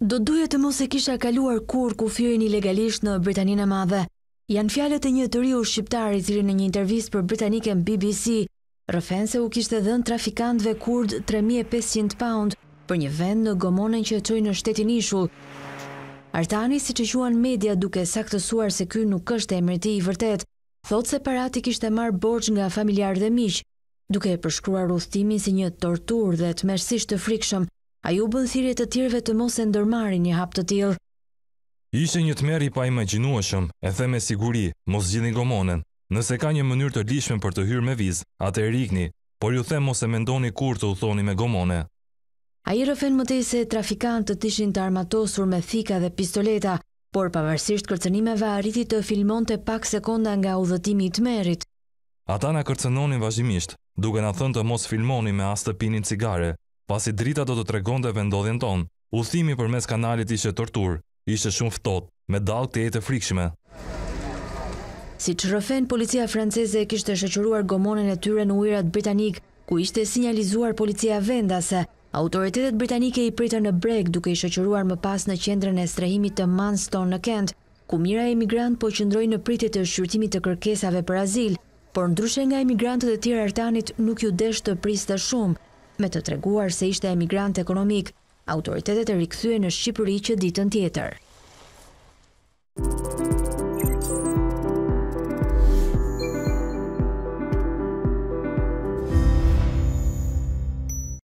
Do duje të mos e kisha kaluar kur ku fjojnë ilegalisht në Britaninë e madhe. Janë fjallet e një të riu shqiptar i zirin e një intervjis për Britanike në BBC. Rëfen se u kishtë dhe në trafikantve kurd 3500 pound për një vend në gomonen që e qoj në shtetin ishu. Artani, si që shuan media duke saktësuar se kjo nuk është e mërti i vërtet, thot se parati kishtë e marë borç nga familjar dhe mish, duke e përshkruar rustimin si një tortur dhe të mersisht të frikshëm, A ju bën thirje të tjerve të mos e ndërmari një hap të tjil? Ishe një të meri pa imaginuashëm, e the me siguri, mos gjithin gomonen. Nëse ka një mënyrë të lishme për të hyrë me viz, atë e rikni, por ju the mos e mendoni kur të u thoni me gomone. A i rëfen më se trafikant të tishin të armatosur me thika dhe pistoleta, por pavarësisht kërcenimeve arriti të filmon të pak sekonda nga udhëtimi i të merit. Ata në kërcenonin vazhimisht, duke në thënë të mos filmoni me as të pinin cigare, pasi drita do të tregon dhe vendodhjen tonë. Uthimi për mes kanalit ishe tortur, ishe shumë fëtot, me dalë të jetë frikshme. Si që rëfen, policia franceze e kishtë shëqëruar gomonën e tyre në ujrat britanik, ku ishte sinjalizuar policia vendase. Autoritetet britanike i pritër në breg duke i shëqëruar më pas në qendrën e strehimit të Manston në Kent, ku mira emigrant po qëndroj në pritit të shqyrtimit të kërkesave për azil, por ndryshe nga emigrantët e tjera rëtanit nuk ju desh të priste shumë, me të treguar se ishte emigrant ekonomik, autoritetet e rikësue në Shqipëri që ditën tjetër.